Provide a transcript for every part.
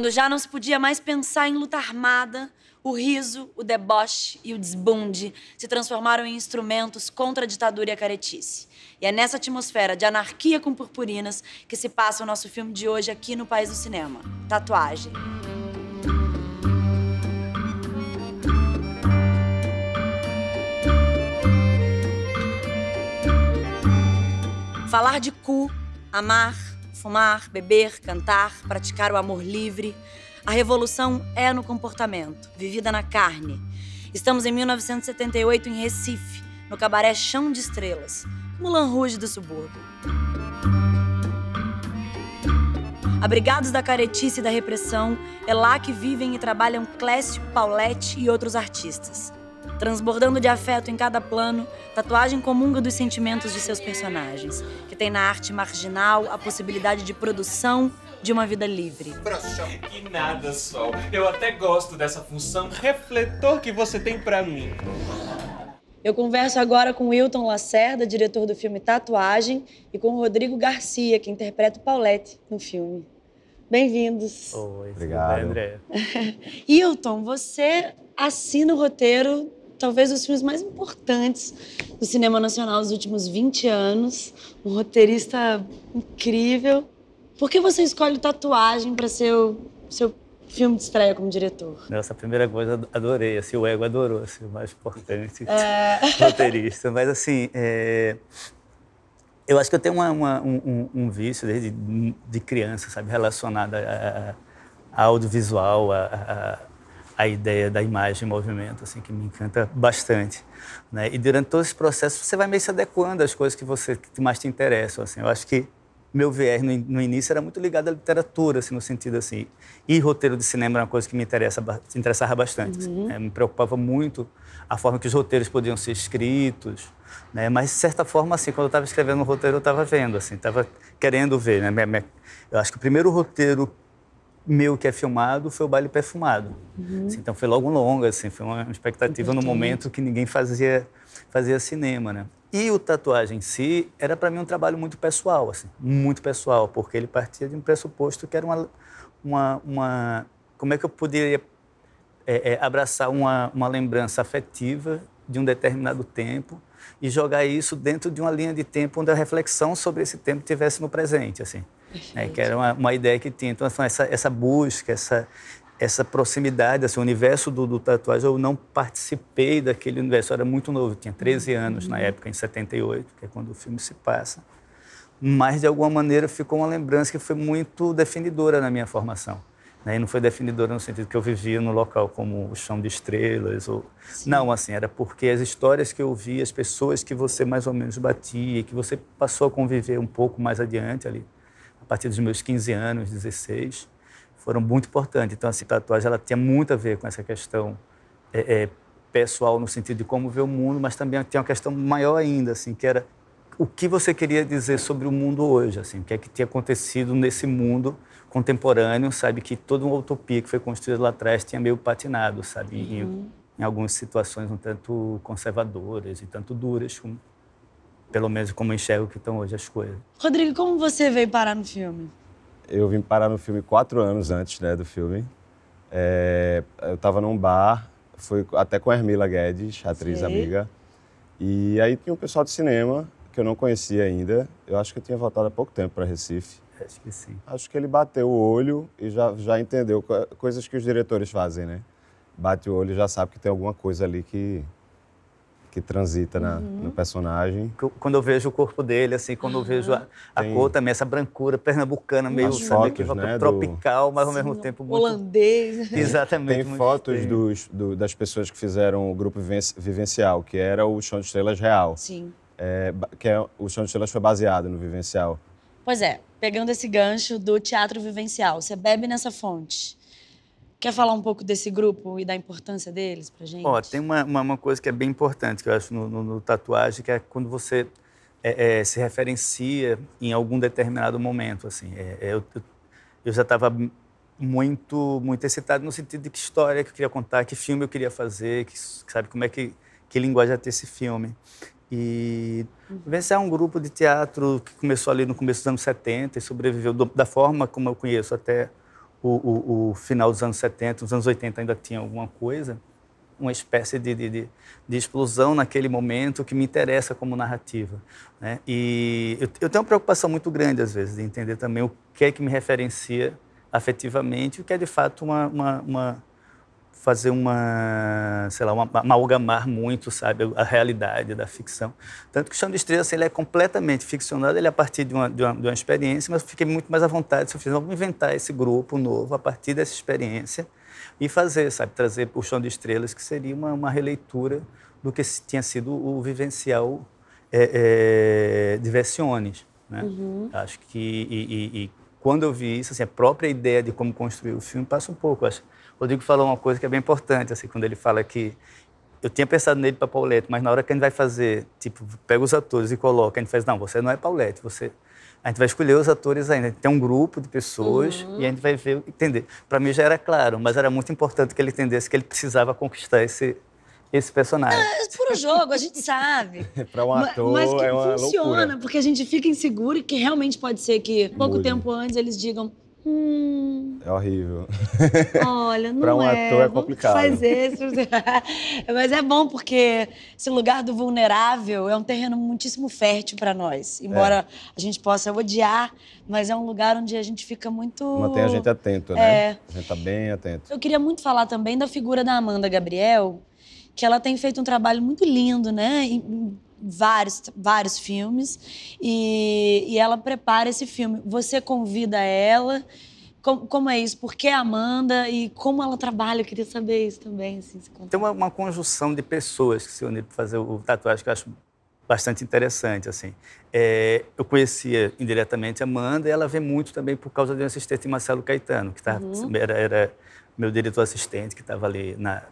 quando já não se podia mais pensar em luta armada, o riso, o deboche e o desbunde se transformaram em instrumentos contra a ditadura e a caretice. E é nessa atmosfera de anarquia com purpurinas que se passa o nosso filme de hoje aqui no País do Cinema, Tatuagem. Falar de cu, amar, fumar, beber, cantar, praticar o amor livre. A revolução é no comportamento, vivida na carne. Estamos em 1978 em Recife, no cabaré Chão de Estrelas, Mulan Rouge do subúrbio. Abrigados da caretice e da repressão, é lá que vivem e trabalham Clécio, Paulette e outros artistas transbordando de afeto em cada plano, tatuagem comunga dos sentimentos de seus personagens, que tem na arte marginal a possibilidade de produção de uma vida livre. Que nada, Sol. Eu até gosto dessa função refletor que você tem para mim. Eu converso agora com Wilton Lacerda, diretor do filme Tatuagem, e com Rodrigo Garcia, que interpreta o Paulette no filme. Bem-vindos. Oi, obrigado. Hilton, você assina o roteiro talvez os filmes mais importantes do cinema nacional dos últimos 20 anos, um roteirista incrível. Por que você escolhe tatuagem para ser o seu filme de estreia como diretor? Essa primeira coisa adorei, assim, o ego adorou, ser assim, o mais importante é... roteirista. Mas assim, é... eu acho que eu tenho uma, uma, um, um, vício desde de criança, sabe, relacionado a, a, a audiovisual, a, a a ideia da imagem em movimento, assim, que me encanta bastante. Né? E durante todo esse processo, você vai meio se adequando às coisas que, você, que mais te interessam. Assim. Eu acho que meu viés no, no, início era muito ligado à literatura, assim, no sentido assim. E roteiro de cinema era uma coisa que me interessa, interessava bastante. Assim, uhum. Assim, né? Me preocupava muito a forma que os roteiros podiam ser escritos. Né? Mas, de certa forma, assim, quando eu estava escrevendo um roteiro, eu estava vendo, assim, estava querendo ver. Né? Minha, minha... Eu acho que o primeiro roteiro meu que é filmado foi o baile perfumado. Uhum. Assim, então foi logo longa, assim, foi uma expectativa no momento que ninguém fazia fazia cinema, né? E o tatuagem em si era para mim um trabalho muito pessoal, assim, muito pessoal, porque ele partia de um pressuposto que era uma uma, uma como é que eu poderia é, é, abraçar uma, uma lembrança afetiva de um determinado tempo e jogar isso dentro de uma linha de tempo onde a reflexão sobre esse tempo tivesse no presente, assim né, que era uma, uma, ideia que tinha. Então, assim, essa, essa busca, essa, essa proximidade, assim, o universo do, do tatuagem, eu não participei daquele universo, eu era muito novo, tinha 13 uhum. anos uhum. na época, em 78, que é quando o filme se passa. Mas, de alguma maneira, ficou uma lembrança que foi muito definidora na minha formação. Né? E não foi definidora no sentido que eu vivia no local como o chão de estrelas. Ou... Não, assim, era porque as histórias que eu vi, as pessoas que você mais ou menos batia, que você passou a conviver um pouco mais adiante ali, partir dos meus 15 anos, 16, foram muito importantes. Então, assim, a tatuagem ela tinha muito a ver com essa questão é, é, pessoal no sentido de como ver o mundo, mas também tinha uma questão maior ainda, assim, que era o que você queria dizer sobre o mundo hoje, assim, o que é que tinha acontecido nesse mundo contemporâneo, sabe que toda uma utopia que foi construída lá atrás tinha meio patinado, sabe, uhum. em, em algumas situações um tanto conservadoras e tanto duras como pelo menos como eu enxergo que estão hoje as coisas. Rodrigo, como você veio parar no filme? Eu vim parar no filme quatro anos antes né, do filme. É, eu estava num bar, fui até com a Hermila Guedes, atriz Sei. amiga. E aí tinha um pessoal de cinema que eu não conhecia ainda. Eu acho que eu tinha voltado há pouco tempo para Recife. Acho que sim. Acho que ele bateu o olho e já, já entendeu coisas que os diretores fazem, né? Bate o olho e já sabe que tem alguma coisa ali que que transita na, uhum. no personagem. Quando eu vejo o corpo dele, assim, quando eu vejo a, ah. a cor também, essa brancura pernambucana, meio As fotos, né, tropical, do... mas ao mesmo tempo muito... Holandês. Exatamente. Tem fotos dos, do, das pessoas que fizeram o grupo Vivencial, que era o Chão de Estrelas real. Sim. É, que é, o Chão de Estrelas foi baseado no Vivencial. Pois é, pegando esse gancho do teatro vivencial, você bebe nessa fonte. Quer falar um pouco desse grupo e da importância deles para gente? Ó, tem uma, uma, uma coisa que é bem importante, que eu acho, no, no, no tatuagem, que é quando você é, é, se referencia em algum determinado momento, assim. É, é eu, eu já estava muito muito excitado no sentido de que história que eu queria contar, que filme eu queria fazer, que, sabe, como é que, que linguagem é ter esse filme. E Vencer é um grupo de teatro que começou ali no começo dos anos 70 e sobreviveu do, da forma como eu conheço até o, o, o final dos anos 70, os anos 80 ainda tinha alguma coisa, uma espécie de, de, de, explosão naquele momento que me interessa como narrativa. Né? E eu, eu, tenho uma preocupação muito grande, às vezes, de entender também o que é que me referencia afetivamente o que é, de fato, uma, uma, uma, fazer uma, sei lá, uma, amalgamar muito, sabe, a realidade da ficção. Tanto que o Chão de Estrelas, assim, ele é completamente ficcionado, ele é a partir de uma, de uma, de uma experiência, mas fiquei muito mais à vontade se eu fiz, vamos inventar esse grupo novo a partir dessa experiência e fazer, sabe, trazer o Chão de Estrelas, que seria uma, uma releitura do que tinha sido o vivencial é, é, de Versiones, né? Uhum. Acho que, e, e, e, quando eu vi isso, assim, a própria ideia de como construir o filme passa um pouco, acho, Rodrigo falou uma coisa que é bem importante, assim, quando ele fala que eu tinha pensado nele para Paulette, mas na hora que a gente vai fazer, tipo, pega os atores e coloca, a gente faz, não, você não é Paulette, você a gente vai escolher os atores ainda. Tem um grupo de pessoas uhum. e a gente vai ver, entender. Para mim já era claro, mas era muito importante que ele entendesse que ele precisava conquistar esse, esse personagem. É, é puro jogo, a gente sabe. para um ator mas, mas que é uma funciona, loucura. porque a gente fica inseguro e que realmente pode ser que pouco Mude. tempo antes eles digam Hum. É horrível. Olha, não um é. ator é complicado. Faz isso. Mas é bom porque esse lugar do vulnerável é um terreno muitíssimo fértil para nós. Embora é. a gente possa odiar, mas é um lugar onde a gente fica muito. Mantém a gente atento, né? É. A gente tá bem atento. Eu queria muito falar também da figura da Amanda Gabriel, que ela tem feito um trabalho muito lindo, né? vários, vários filmes e, e ela prepara esse filme. Você convida ela. Como, como, é isso? Por que Amanda e como ela trabalha? Eu queria saber isso também. Assim, Tem uma, uma, conjunção de pessoas que se uniram para fazer o, tatuagem que eu acho bastante interessante. assim. É, eu conhecia indiretamente a Amanda e ela vem muito também por causa de um assistente Marcelo Caetano, que tava, tá, uhum. Assim, era, era, meu diretor assistente, que estava ali na,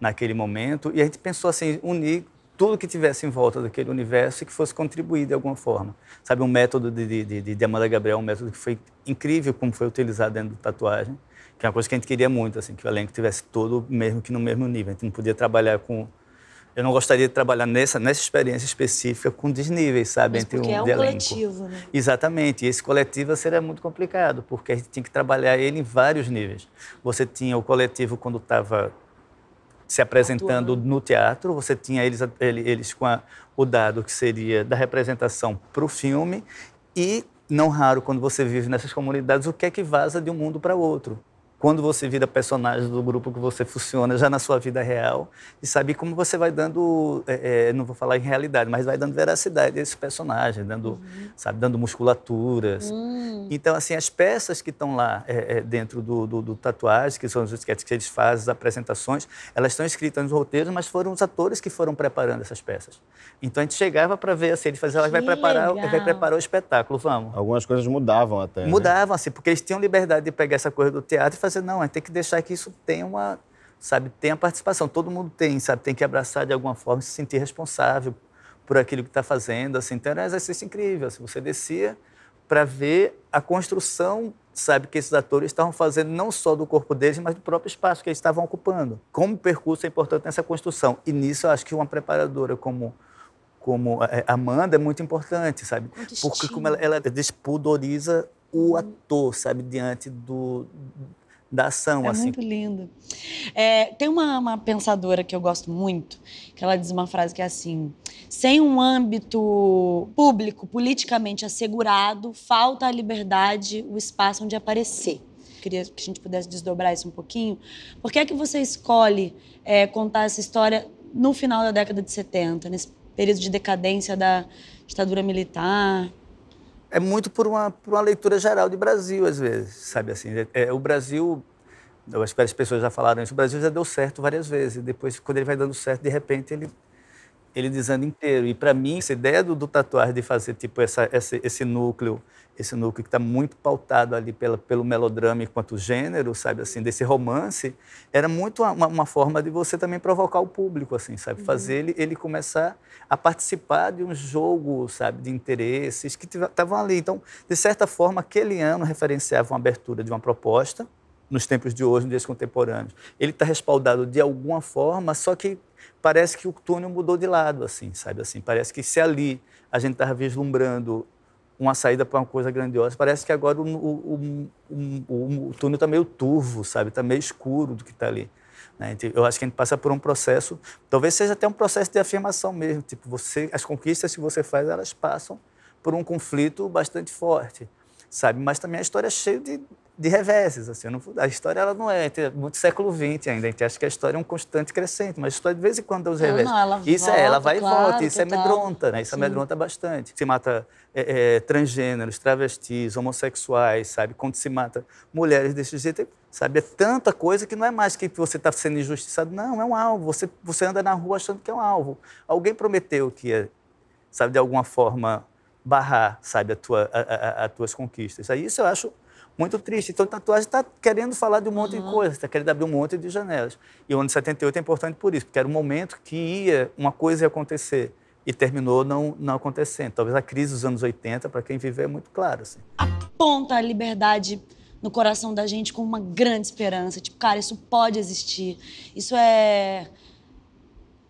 naquele momento. E a gente pensou assim, unir tudo que tivesse em volta daquele universo e que fosse contribuir de alguma forma. Sabe, um método de, de, de, de Amanda Gabriel, um método que foi incrível como foi utilizado dentro da tatuagem, que é uma coisa que a gente queria muito, assim, que o elenco tivesse todo mesmo que no mesmo nível. A gente não podia trabalhar com... Eu não gostaria de trabalhar nessa, nessa experiência específica com desníveis, sabe? Mas entre um, é um coletivo, né? Exatamente. E esse coletivo seria muito complicado, porque a gente tinha que trabalhar ele em vários níveis. Você tinha o coletivo quando estava se apresentando Atuando. no teatro, você tinha eles, eles com a, o dado que seria da representação para o filme e não raro quando você vive nessas comunidades o que é que vaza de um mundo para outro quando você vira personagem do grupo que você funciona já na sua vida real e sabe como você vai dando, é, é não vou falar em realidade, mas vai dando veracidade a esse personagem, dando, uhum. sabe, dando musculaturas. Uhum. Então, assim, as peças que estão lá é, é, dentro do, do, do, tatuagem, que são os esquetes que eles fazem, as apresentações, elas estão escritas nos roteiros, mas foram os atores que foram preparando essas peças. Então, a gente chegava para ver, assim, ele fazia, ela vai preparar, vai preparar o espetáculo, vamos. Algumas coisas mudavam até. Né? Mudavam, né? assim, porque eles tinham liberdade de pegar essa coisa do teatro e fazer fazer, não, a gente tem que deixar que isso tenha uma, sabe, tenha participação. Todo mundo tem, sabe, tem que abraçar de alguma forma, se sentir responsável por aquilo que está fazendo, assim. Então era um exercício incrível, assim, você descia para ver a construção, sabe, que esses atores estavam fazendo não só do corpo deles, mas do próprio espaço que eles estavam ocupando. Como percurso é importante nessa construção. E nisso eu acho que uma preparadora como como Amanda é muito importante, sabe? Porque como ela, ela despudoriza o uhum. ator, sabe, diante do, da ação. É assim. muito lindo. É, tem uma, uma, pensadora que eu gosto muito, que ela diz uma frase que é assim: sem um âmbito público, politicamente assegurado, falta à liberdade o espaço onde aparecer. Queria que a gente pudesse desdobrar isso um pouquinho. Por que é que você escolhe é, contar essa história no final da década de 70, nesse período de decadência da ditadura militar? é muito por uma, por uma leitura geral de Brasil, às vezes, sabe assim? É, é, o Brasil, eu acho que as pessoas já falaram isso, o Brasil já deu certo várias vezes, depois, quando ele vai dando certo, de repente, ele ele desanda inteiro. E para mim, essa ideia do, do tatuagem de fazer tipo essa, essa, esse núcleo, esse núcleo que está muito pautado ali pela, pelo melodrama enquanto gênero, sabe assim, desse romance, era muito uma, uma forma de você também provocar o público, assim, sabe, uhum. fazer ele, ele começar a participar de um jogo, sabe, de interesses que estavam ali. Então, de certa forma, aquele ano referenciava uma abertura de uma proposta nos tempos de hoje, nos dias contemporâneos. Ele está respaldado de alguma forma, só que parece que o túnel mudou de lado, assim, sabe? Assim, parece que se ali a gente estava vislumbrando uma saída para uma coisa grandiosa, parece que agora o, o, o, o túnel está meio turvo, sabe? Está meio escuro do que está ali. Né. Então, eu acho que a gente passa por um processo, talvez seja até um processo de afirmação mesmo. Tipo, você, as conquistas que você faz, elas passam por um conflito bastante forte sabe? Mas também a história é cheia de, de reveses, assim. Não, a história ela não é, é muito século XX ainda. então acho que a história é um constante crescente, mas a história de vez em quando dá os reveses. Não, ela isso volta, é, ela vai claro, e volta. Isso é amedronta, né? Isso Sim. amedronta bastante. Se mata é, é, transgêneros, travestis, homossexuais, sabe? Quando se mata mulheres desse jeito, sabe? É tanta coisa que não é mais que você está sendo injustiçado. Não, é um alvo. Você, você anda na rua achando que é um alvo. Alguém prometeu que ia, sabe, de alguma forma barrar, sabe, a tua, a, a, as tuas conquistas. aí Isso eu acho muito triste. Então, tatuagem está querendo falar de um monte uhum. de coisas, está querendo abrir um monte de janelas. E o ano de 78 é importante por isso, porque era um momento que ia, uma coisa ia acontecer e terminou não, não acontecendo. Talvez a crise dos anos 80, para quem viveu, é muito claro. Assim. Aponta a liberdade no coração da gente com uma grande esperança. Tipo, cara, isso pode existir. Isso é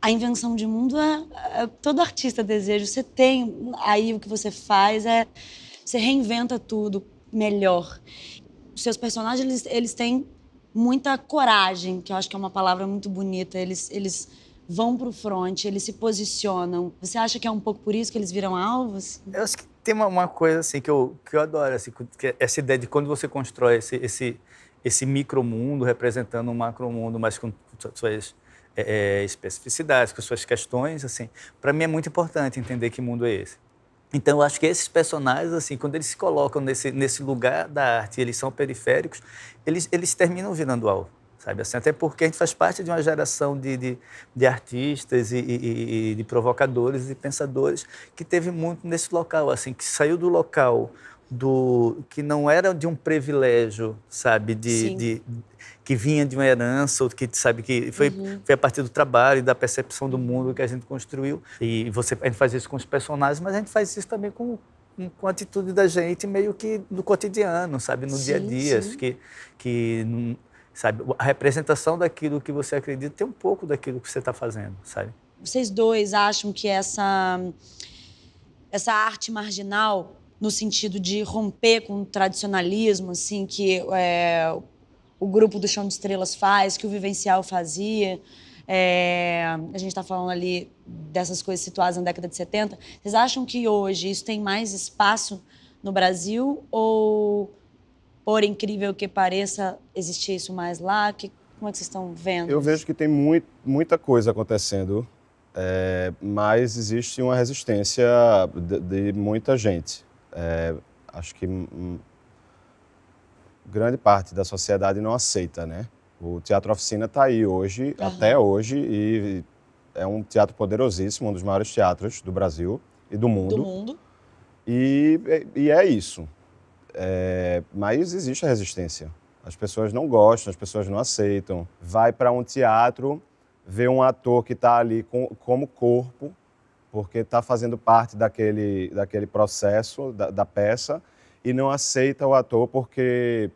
a invenção de mundo é, é, todo artista deseja. Você tem aí o que você faz é você reinventa tudo melhor. Os seus personagens eles, eles têm muita coragem, que eu acho que é uma palavra muito bonita. Eles eles vão para o front, eles se posicionam. Você acha que é um pouco por isso que eles viram alvos? Eu acho que tem uma, uma coisa assim que eu que eu adoro assim, é essa ideia de quando você constrói esse esse esse micromundo representando um macromundo, mas com suas é, é, especificidades, com suas questões, assim, para mim é muito importante entender que mundo é esse. Então, eu acho que esses personagens, assim, quando eles se colocam nesse, nesse lugar da arte, eles são periféricos, eles, eles terminam virando algo, sabe? Assim, até porque a gente faz parte de uma geração de, de, de artistas e, e, e, de provocadores e pensadores que teve muito nesse local, assim, que saiu do local do que não era de um privilégio, sabe, de, de que vinha de uma herança, ou que sabe que foi, uhum. foi a partir do trabalho e da percepção do mundo que a gente construiu. E você a gente faz isso com os personagens, mas a gente faz isso também com com a atitude da gente meio que no cotidiano, sabe, no sim, dia a dia, sim. que que sabe a representação daquilo que você acredita tem um pouco daquilo que você está fazendo, sabe? Vocês dois acham que essa essa arte marginal no sentido de romper com o tradicionalismo, assim, que é, o grupo do Chão de Estrelas faz, que o Vivencial fazia. É, a gente está falando ali dessas coisas situadas na década de 70. Vocês acham que hoje isso tem mais espaço no Brasil? Ou, por incrível que pareça, existia isso mais lá? Que, como é que vocês estão vendo? Eu vejo que tem muito, muita coisa acontecendo, é, mas existe uma resistência de, de muita gente é, acho que grande parte da sociedade não aceita, né? O Teatro Oficina está aí hoje, uhum. até hoje, e é um teatro poderosíssimo, um dos maiores teatros do Brasil e do mundo. Do mundo. E, e é isso. É, mas existe a resistência. As pessoas não gostam, as pessoas não aceitam. Vai para um teatro, vê um ator que está ali com, como corpo, porque está fazendo parte daquele, daquele processo, da, da, peça, e não aceita o ator porque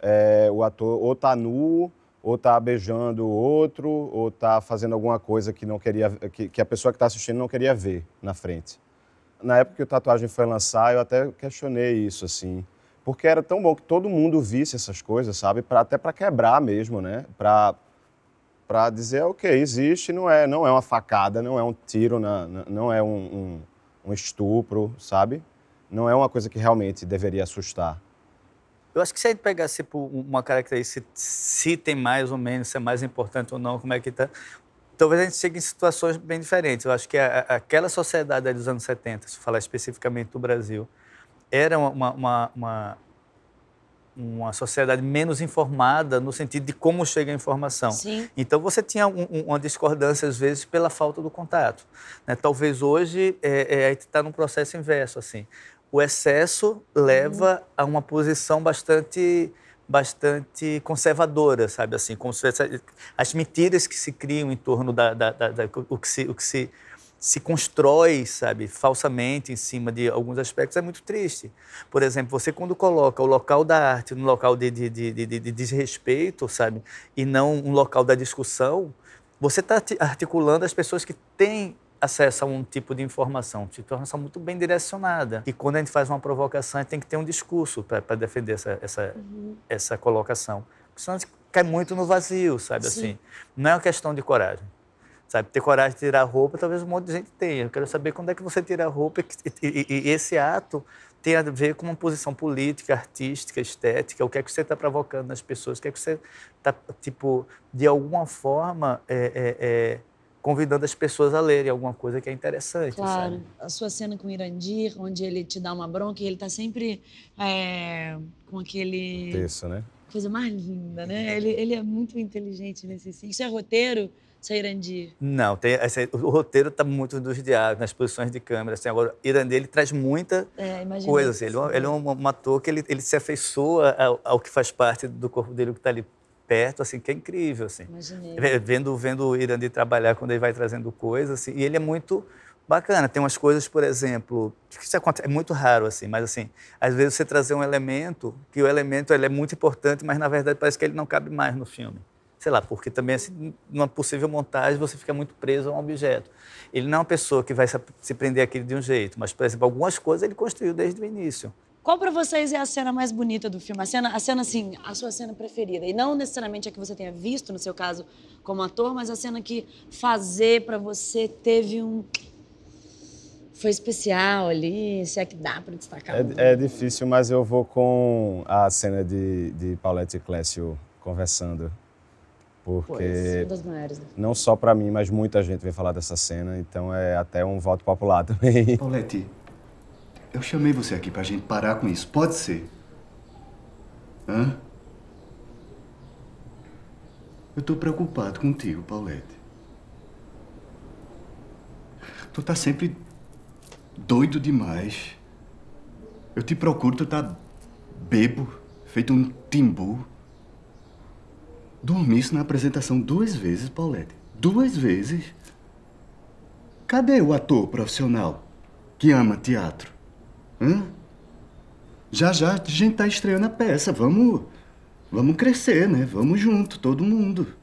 é, o ator ou está nu, ou está beijando o outro, ou está fazendo alguma coisa que, não queria, que, que a pessoa que está assistindo não queria ver na frente. Na época que o Tatuagem foi lançar, eu até questionei isso, assim, porque era tão bom que todo mundo visse essas coisas, sabe? até para quebrar mesmo, né? Para para dizer, ok, existe, não é, não é uma facada, não é um tiro, na, não é um, um, um estupro, sabe? Não é uma coisa que realmente deveria assustar. Eu acho que se a gente pegasse tipo, uma característica, se tem mais ou menos, se é mais importante ou não, como é que está, talvez a gente chegue em situações bem diferentes. Eu acho que a, aquela sociedade dos anos 70, se falar especificamente do Brasil, era uma, uma, uma uma sociedade menos informada no sentido de como chega a informação. Sim. Então você tinha um, um, uma discordância às vezes pela falta do contato. Né? Talvez hoje é, é, a gente está num processo inverso assim. O excesso leva uhum. a uma posição bastante bastante conservadora, sabe assim, como se, as mentiras que se criam em torno da, da, da, da o que se, o que se se constrói, sabe, falsamente em cima de alguns aspectos é muito triste. Por exemplo, você quando coloca o local da arte no local de, de, de, de desrespeito, sabe, e não um local da discussão, você está articulando as pessoas que têm acesso a um tipo de informação, se informação muito bem direcionada. E quando a gente faz uma provocação, a gente tem que ter um discurso para defender essa, essa, uhum. essa colocação. Senão a gente cai muito no vazio, sabe, Sim. assim. Não é uma questão de coragem. Sabe, ter coragem de tirar a roupa, talvez um monte de gente tenha. Eu quero saber quando é que você tira a roupa e, e, e esse ato tem a ver com uma posição política, artística, estética. O que é que você está provocando nas pessoas? O que é que você está, tipo, de alguma forma é, é, é, convidando as pessoas a lerem alguma coisa que é interessante? Claro. Sabe? A sua cena com o Irandir, onde ele te dá uma bronca e ele está sempre é, com aquele. isso né? Coisa mais linda, né? Ele, ele é muito inteligente nesse sentido. Isso é roteiro? Não, tem, assim, o roteiro está muito dos diálogos, nas posições de câmera. Assim, agora, Irandir ele traz muita é, coisa. Assim, ele, é, ele é um, ator que ele, ele se afeiçoa ao, ao, que faz parte do corpo dele, o que está ali perto, assim, que é incrível. Assim. Imaginei. Vendo, vendo o Irandir trabalhar quando ele vai trazendo coisas, Assim, e ele é muito bacana. Tem umas coisas, por exemplo, que isso acontece, é muito raro assim, mas assim, às vezes você trazer um elemento que o elemento ele é muito importante, mas na verdade parece que ele não cabe mais no filme sei lá, porque também assim, numa possível montagem você fica muito preso a um objeto. Ele não é uma pessoa que vai se prender aquele de um jeito, mas, por exemplo, algumas coisas ele construiu desde o início. Qual para vocês é a cena mais bonita do filme? A cena, a cena, assim, a sua cena preferida. E não necessariamente a que você tenha visto, no seu caso, como ator, mas a cena que fazer para você teve um. Foi especial ali, se é que dá para destacar. É, é, difícil, mas eu vou com a cena de, de Paulette e Clécio conversando porque pois, um maiores, não só para mim, mas muita gente vem falar dessa cena, então é até um voto popular também. Paulette, eu chamei você aqui pra gente parar com isso. Pode ser. Hã? Eu tô preocupado contigo, Paulette. Tu tá sempre doido demais. Eu te procuro, tu tá bebo, feito um timbu. Dormisse na apresentação duas vezes, Paulette. Duas vezes? Cadê o ator profissional que ama teatro? Hã? Já já a gente tá estreando a peça. Vamos. Vamos crescer, né? Vamos junto, todo mundo.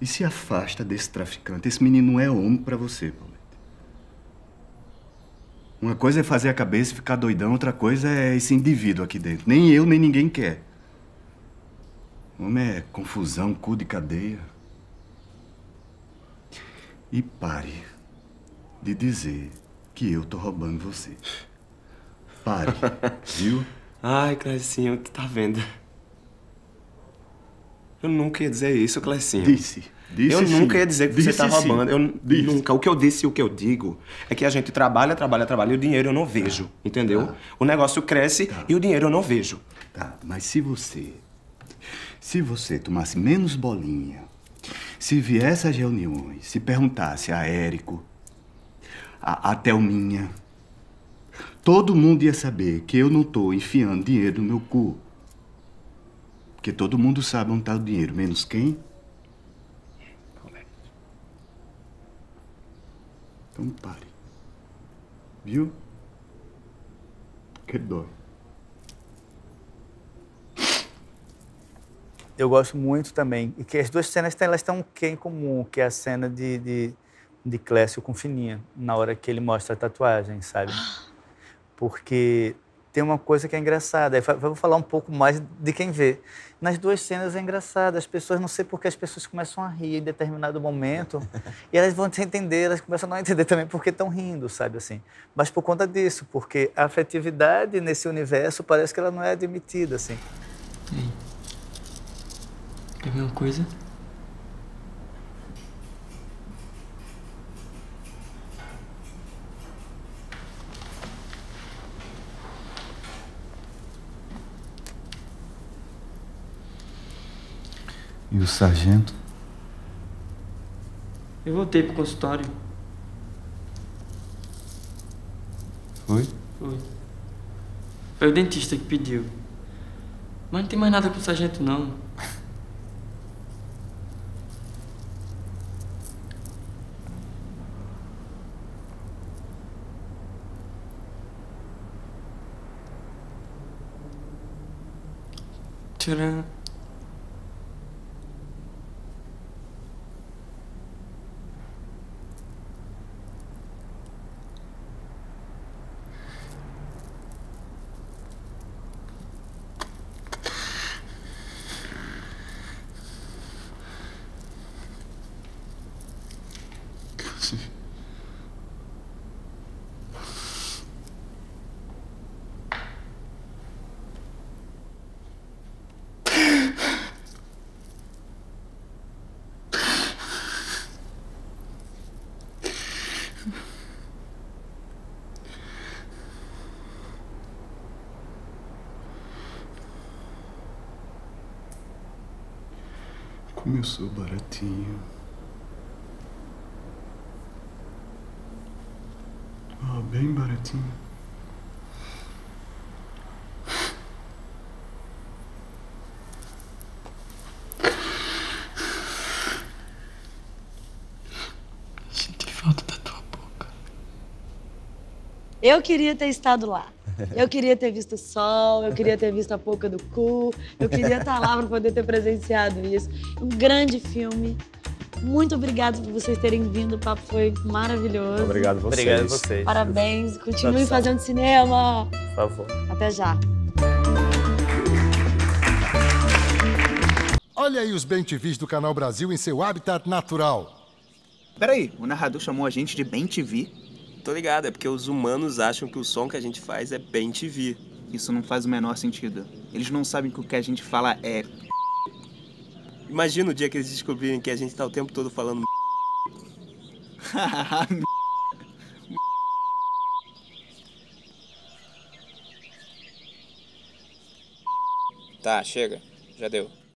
E se afasta desse traficante. Esse menino não é homem para você, Paulette. Uma coisa é fazer a cabeça ficar doidão, outra coisa é esse indivíduo aqui dentro. Nem eu, nem ninguém quer. O homem é confusão, cu de cadeia. E pare de dizer que eu tô roubando você. Pare, viu? Ai, Crescinho, tu tá vendo? Eu nunca ia dizer isso, Clecinho. Disse. Disse eu nunca sim. ia dizer que disse você tava roubando. Eu disse. nunca. O que eu disse e o que eu digo é que a gente trabalha, trabalha, trabalha e o dinheiro eu não vejo, tá. entendeu? Tá. O negócio cresce tá. e o dinheiro eu não vejo. Tá, mas se você se você tomasse menos bolinha, se viesse às reuniões, se perguntasse a Érico, a, a Thelminha, todo mundo ia saber que eu não estou enfiando dinheiro no meu cu. Porque todo mundo sabe onde está o dinheiro, menos quem? Então pare. Viu? Que dói. Eu gosto muito também. E que as duas cenas elas têm um quê em comum, que é a cena de, de, de Clécio com Fininha, na hora que ele mostra a tatuagem, sabe? Porque tem uma coisa que é engraçada. É, vamos vou falar um pouco mais de quem vê. Nas duas cenas é engraçado. As pessoas, não sei por que as pessoas começam a rir em determinado momento. e elas vão se entender, elas começam a não entender também porque estão rindo, sabe assim. Mas por conta disso, porque a afetividade nesse universo parece que ela não é admitida, assim. E Quer ver uma coisa? o sargento? Eu voltei pro consultório. Foi? Foi. Foi o dentista que pediu. Mas não tem mais nada com o sargento, não. Tcharam. Como eu sou baratinho. oh, bem baratinho. Senti falta da tua boca. Eu queria ter estado lá. Eu queria ter visto o sol, eu queria ter visto a boca do cu, eu queria estar lá para poder ter presenciado isso. Um grande filme. Muito obrigado por vocês terem vindo, o papo foi maravilhoso. Obrigado a vocês. Obrigado a vocês. Parabéns, continue fazendo cinema. Por favor. Até já. Olha aí os bentivis do Canal Brasil em seu habitat natural. Peraí, o narrador chamou a gente de bem-TV? Tô ligado, é porque os humanos acham que o som que a gente faz é bem TV. Isso não faz o menor sentido. Eles não sabem que o que a gente fala é. Imagina o dia que eles descobrirem que a gente tá o tempo todo falando. tá, chega. Já deu.